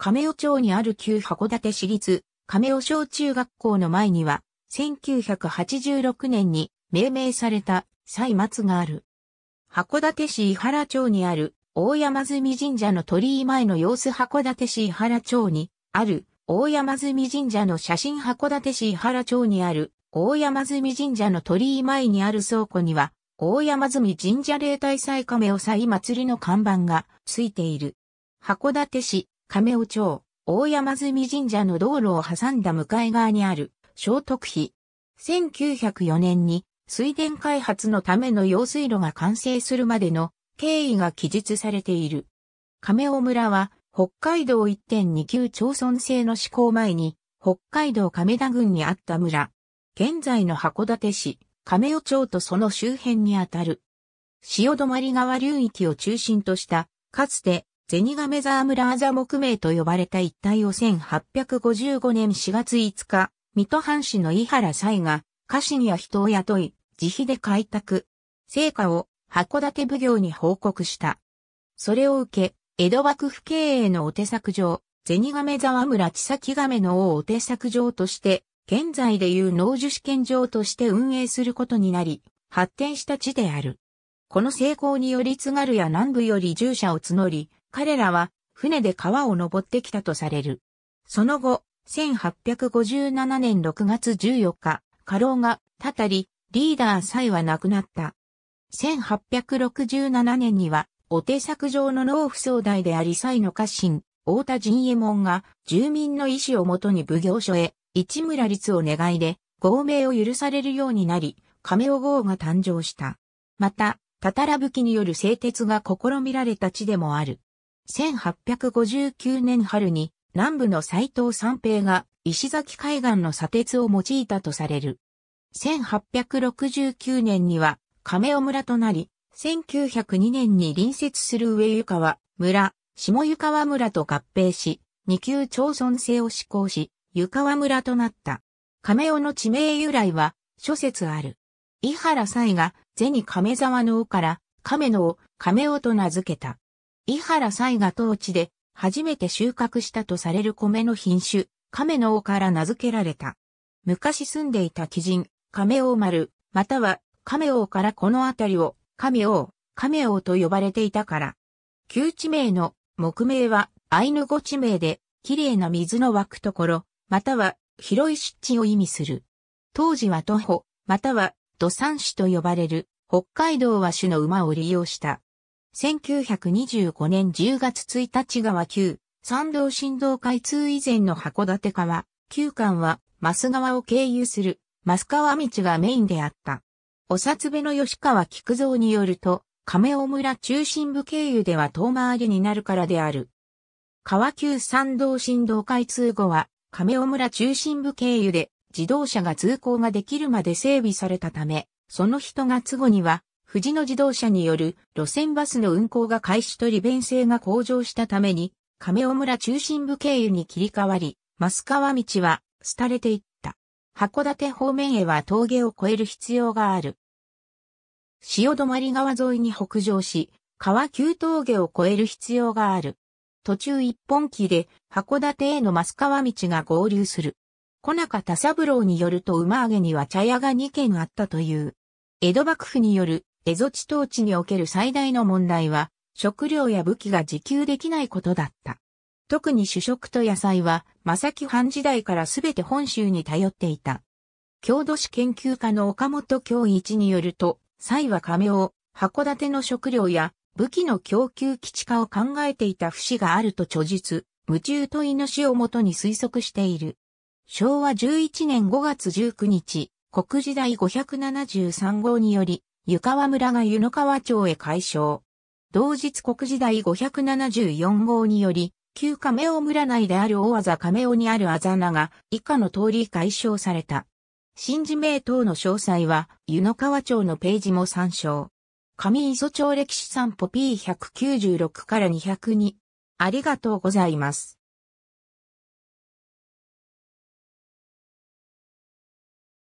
亀尾町にある旧函館市立亀尾小中学校の前には、1986年に命名された歳末がある。函館市伊原町にある大山積神社の鳥居前の様子函館市伊原町にある大山積神社の写真函館市伊原町にある大山積神社の鳥居前にある倉庫には大山積神社霊体祭亀尾祭祭りの看板がついている。函館市亀尾町、大山住神社の道路を挟んだ向かい側にある、聖徳碑。1904年に水田開発のための用水路が完成するまでの経緯が記述されている。亀尾村は北海道1 2級町村制の施行前に北海道亀田郡にあった村。現在の函館市、亀尾町とその周辺にあたる。潮止川流域を中心とした、かつてゼニガメザームラーザ木名と呼ばれた一帯を1855年4月5日、水戸藩士の井原西が、家臣や人を雇い、自費で開拓。成果を函館奉行に報告した。それを受け、江戸幕府経営のお手作場、ゼニガメ沢村千崎亀の王お手作場として、現在でいう農樹試験場として運営することになり、発展した地である。この成功により津軽や南部より従者を募り、彼らは船で川を登ってきたとされる。その後、1857年6月14日、過労が、たたり、リーダーさえは亡くなった。1867年には、お手作上の農夫総代でありさえの家臣、大田陣右衛門が、住民の意思をもとに奉行所へ、市村律を願いで、合名を許されるようになり、亀尾号が誕生した。また、たたらぶきによる製鉄が試みられた地でもある。1859年春に南部の斎藤三平が石崎海岸の砂鉄を用いたとされる。1869年には亀尾村となり、1902年に隣接する上湯川村、下湯川村と合併し、二級町村制を施行し、湯川村となった。亀尾の地名由来は諸説ある。井原斎が銭亀沢の尾から亀の尾、亀尾と名付けた。伊原西が当地で初めて収穫したとされる米の品種、亀の王から名付けられた。昔住んでいた貴人、亀王丸、または亀王からこの辺りを亀王、亀王と呼ばれていたから。旧地名の木名はアイヌ語地名で、綺麗な水の湧くところ、または広い湿地を意味する。当時は徒歩、または土産種と呼ばれる、北海道和種の馬を利用した1925年10月1日川旧、山道振動開通以前の函館川、旧館は、増川を経由する、増川道がメインであった。お札部の吉川菊蔵によると、亀尾村中心部経由では遠回りになるからである。川急山道振動開通後は、亀尾村中心部経由で自動車が通行ができるまで整備されたため、その人が都後には富士の自動車による路線バスの運行が開始と利便性が向上したために、亀尾村中心部経由に切り替わり、増川道は廃れていった。函館方面へは峠を越える必要がある。潮り川沿いに北上し、川急峠を越える必要がある。途中一本木で函館への増川道が合流する。小中田三郎によると馬揚げには茶屋が2軒あったという。江戸幕府による蝦夷地統治における最大の問題は、食料や武器が自給できないことだった。特に主食と野菜は、さき、藩時代からすべて本州に頼っていた。郷土史研究家の岡本京一によると、蔡は亀を函館の食料や武器の供給基地化を考えていた節があると著述、夢中と猪をもとに推測している。昭和11年5月19日、国時代573号により、湯川村が湯の川町へ解消。同日国時代574号により、旧亀尾村内である大技亀尾にあるあざなが以下の通り解消された。新事名等の詳細は湯の川町のページも参照。上磯町歴史散歩 P196 から202。ありがとうございます。